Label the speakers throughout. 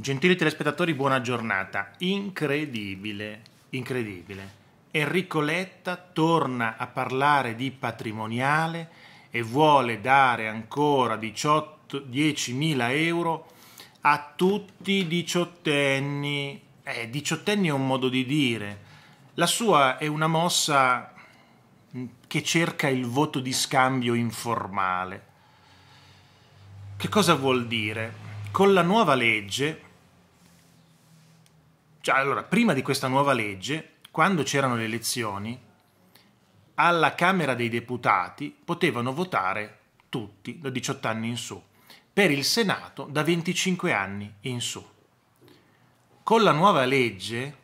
Speaker 1: Gentili telespettatori, buona giornata. Incredibile, incredibile. Enrico Letta torna a parlare di patrimoniale e vuole dare ancora 18, 10.000 euro a tutti i diciottenni. Eh, diciottenni è un modo di dire. La sua è una mossa mm, che cerca il voto di scambio informale. Che cosa vuol dire? Con la nuova legge cioè, allora, prima di questa nuova legge, quando c'erano le elezioni, alla Camera dei Deputati potevano votare tutti da 18 anni in su, per il Senato da 25 anni in su. Con la nuova legge,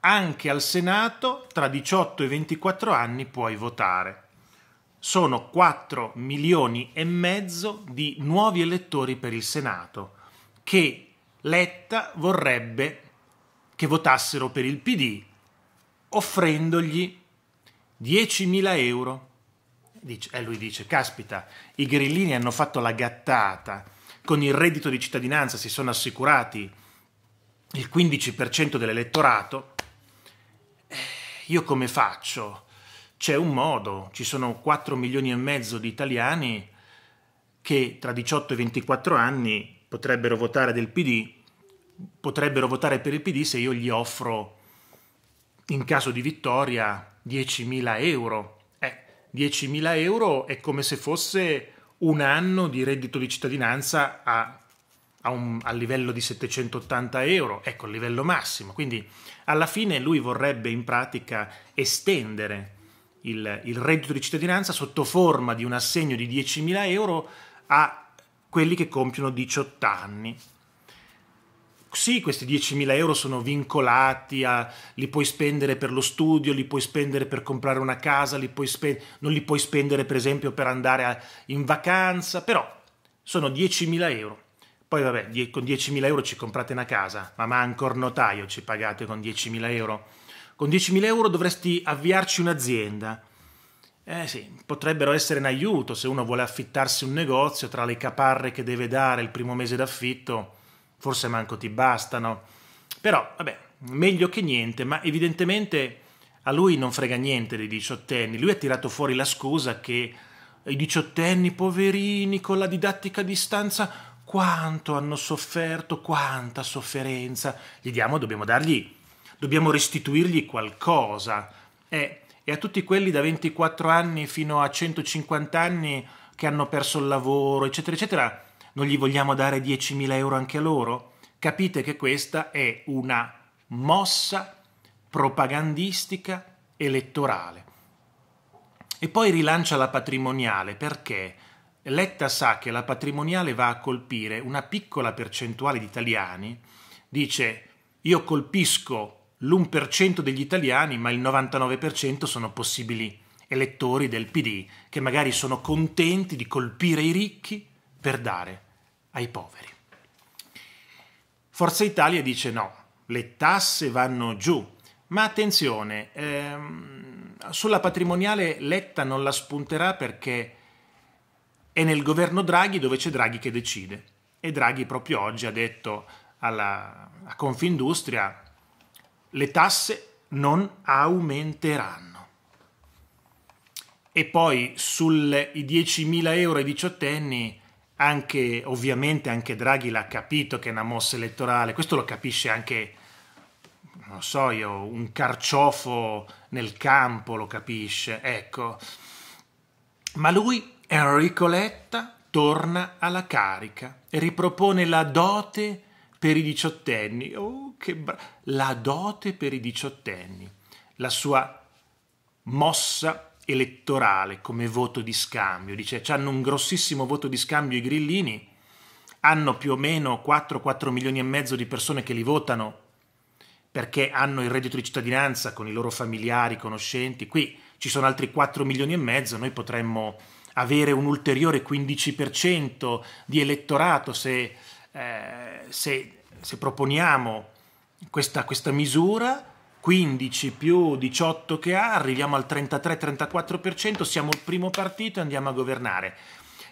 Speaker 1: anche al Senato tra 18 e 24 anni puoi votare. Sono 4 milioni e mezzo di nuovi elettori per il Senato che Letta vorrebbe che votassero per il PD offrendogli 10.000 euro. E eh, lui dice, caspita, i grillini hanno fatto la gattata, con il reddito di cittadinanza si sono assicurati il 15% dell'elettorato, eh, io come faccio? C'è un modo, ci sono 4 milioni e mezzo di italiani che tra 18 e 24 anni potrebbero votare del PD, potrebbero votare per il PD se io gli offro, in caso di vittoria, 10.000 euro. Eh, 10.000 euro è come se fosse un anno di reddito di cittadinanza a, a un, a livello di 780 euro, ecco il livello massimo. Quindi alla fine lui vorrebbe in pratica estendere il, il reddito di cittadinanza sotto forma di un assegno di 10.000 euro a quelli che compiono 18 anni. Sì, questi 10.000 euro sono vincolati, a, li puoi spendere per lo studio, li puoi spendere per comprare una casa, li spendere, non li puoi spendere per esempio per andare a, in vacanza, però sono 10.000 euro. Poi vabbè, con 10.000 euro ci comprate una casa, ma manco il notaio ci pagate con 10.000 euro. Con 10.000 euro dovresti avviarci un'azienda, eh sì, potrebbero essere in aiuto se uno vuole affittarsi un negozio tra le caparre che deve dare il primo mese d'affitto, forse manco ti bastano. Però, vabbè, meglio che niente, ma evidentemente a lui non frega niente dei diciottenni, lui ha tirato fuori la scusa che i diciottenni poverini con la didattica a distanza quanto hanno sofferto, quanta sofferenza. Gli diamo, dobbiamo dargli, dobbiamo restituirgli qualcosa. Eh, e a tutti quelli da 24 anni fino a 150 anni che hanno perso il lavoro, eccetera, eccetera, non gli vogliamo dare 10.000 euro anche a loro? Capite che questa è una mossa propagandistica elettorale. E poi rilancia la patrimoniale perché Letta sa che la patrimoniale va a colpire una piccola percentuale di italiani, dice io colpisco l'1% degli italiani, ma il 99% sono possibili elettori del PD, che magari sono contenti di colpire i ricchi per dare ai poveri. Forza Italia dice no, le tasse vanno giù, ma attenzione, ehm, sulla patrimoniale Letta non la spunterà perché è nel governo Draghi dove c'è Draghi che decide. E Draghi proprio oggi ha detto alla, a Confindustria le tasse non aumenteranno. E poi sui 10.000 euro ai diciottenni, anche, ovviamente anche Draghi l'ha capito che è una mossa elettorale, questo lo capisce anche, non so io, un carciofo nel campo lo capisce, ecco. Ma lui, Enrico Letta, torna alla carica e ripropone la dote per i diciottenni. Oh, che bra- la dote per i diciottenni, la sua mossa elettorale come voto di scambio. Dice, hanno un grossissimo voto di scambio i grillini, hanno più o meno 4-4 milioni e mezzo di persone che li votano perché hanno il reddito di cittadinanza con i loro familiari, conoscenti. Qui ci sono altri 4 milioni e mezzo, noi potremmo avere un ulteriore 15% di elettorato se eh, se, se, proponiamo questa, questa misura, 15 più 18 che ha, arriviamo al 33-34%, siamo il primo partito e andiamo a governare.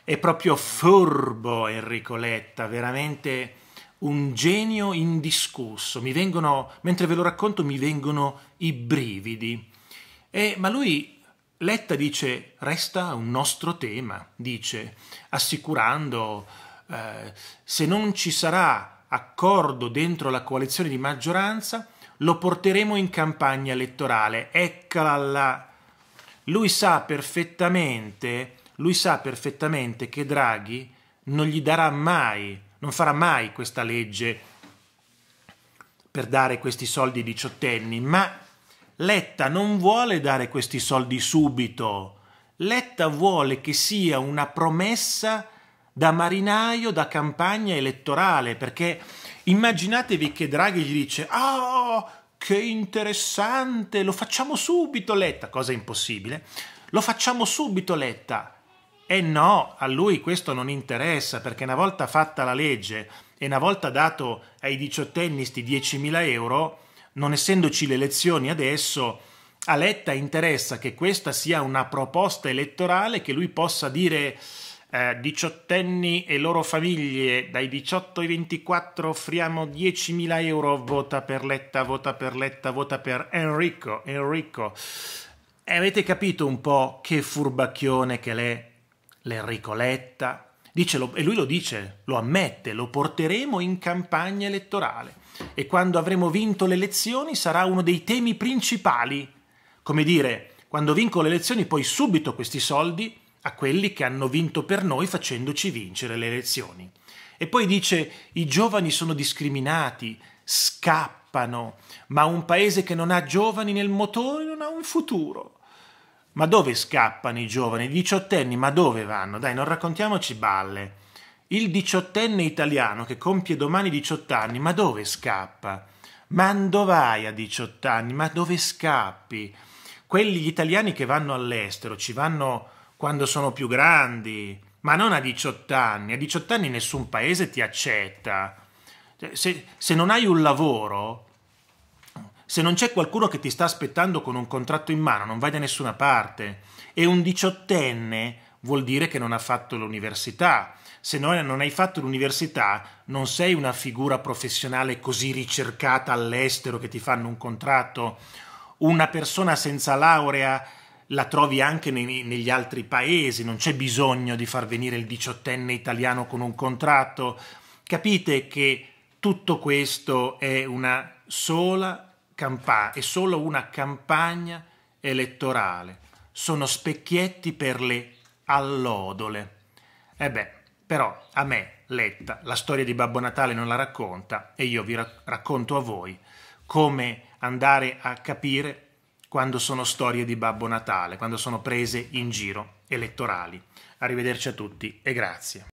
Speaker 1: È proprio furbo Enrico Letta, veramente un genio indiscusso. Mi vengono, mentre ve lo racconto, mi vengono i brividi. E, eh, ma lui Letta dice resta un nostro tema, dice, assicurando eh, se non ci sarà accordo dentro la coalizione di maggioranza, lo porteremo in campagna elettorale. Eccola là. Lui sa perfettamente, lui sa perfettamente che Draghi non gli darà mai, non farà mai questa legge per dare questi soldi ai diciottenni, ma Letta non vuole dare questi soldi subito. Letta vuole che sia una promessa da marinaio, da campagna elettorale, perché immaginatevi che Draghi gli dice «Ah, oh, che interessante, lo facciamo subito Letta», cosa impossibile, «lo facciamo subito Letta». E no, a lui questo non interessa, perché una volta fatta la legge e una volta dato ai diciottenni sti 10.000 euro, non essendoci le elezioni adesso, a Letta interessa che questa sia una proposta elettorale che lui possa dire eh, diciottenni e loro famiglie dai 18 ai 24 offriamo 10.000 euro vota per Letta, vota per Letta, vota per Enrico, Enrico e avete capito un po' che furbacchione che l'è l'Enrico Letta Dicelo, e lui lo dice, lo ammette, lo porteremo in campagna elettorale e quando avremo vinto le elezioni sarà uno dei temi principali come dire, quando vinco le elezioni poi subito questi soldi a quelli che hanno vinto per noi facendoci vincere le elezioni. E poi dice i giovani sono discriminati, scappano, ma un paese che non ha giovani nel motore non ha un futuro. Ma dove scappano i giovani? I diciottenni, ma dove vanno? Dai, non raccontiamoci balle. Il diciottenne italiano che compie domani 18 anni, ma dove scappa? Ma dov'hai a 18 anni? Ma dove scappi? Quelli gli italiani che vanno all'estero ci vanno quando sono più grandi, ma non a 18 anni. A 18 anni nessun paese ti accetta. Cioè, se, se non hai un lavoro, se non c'è qualcuno che ti sta aspettando con un contratto in mano, non vai da nessuna parte. E un diciottenne vuol dire che non ha fatto l'università. Se non hai fatto l'università, non sei una figura professionale così ricercata all'estero che ti fanno un contratto. Una persona senza laurea la trovi anche nei, negli altri paesi, non c'è bisogno di far venire il diciottenne italiano con un contratto. Capite che tutto questo è una sola campagna, è solo una campagna elettorale. Sono specchietti per le allodole. E eh beh, però a me, Letta, la storia di Babbo Natale non la racconta e io vi racconto a voi come andare a capire quando sono storie di Babbo Natale, quando sono prese in giro elettorali. Arrivederci a tutti e grazie.